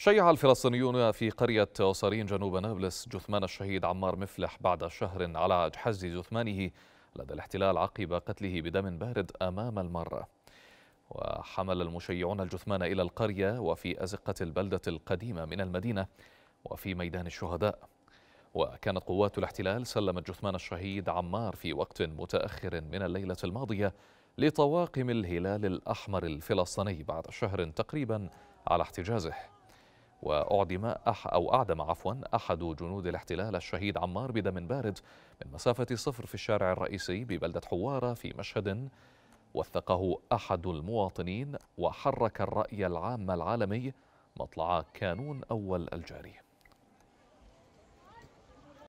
شيع الفلسطينيون في قرية صارين جنوب نابلس جثمان الشهيد عمار مفلح بعد شهر على حجز جثمانه لدى الاحتلال عقب قتله بدم بارد أمام المرة وحمل المشيعون الجثمان إلى القرية وفي أزقة البلدة القديمة من المدينة وفي ميدان الشهداء وكانت قوات الاحتلال سلمت جثمان الشهيد عمار في وقت متأخر من الليلة الماضية لطواقم الهلال الأحمر الفلسطيني بعد شهر تقريبا على احتجازه وأعدم أح أو أعدم عفوا أحد جنود الاحتلال الشهيد عمار بدم بارد من مسافة صفر في الشارع الرئيسي ببلدة حوارة في مشهد وثقه أحد المواطنين وحرك الرأي العام العالمي مطلع كانون أول الجاري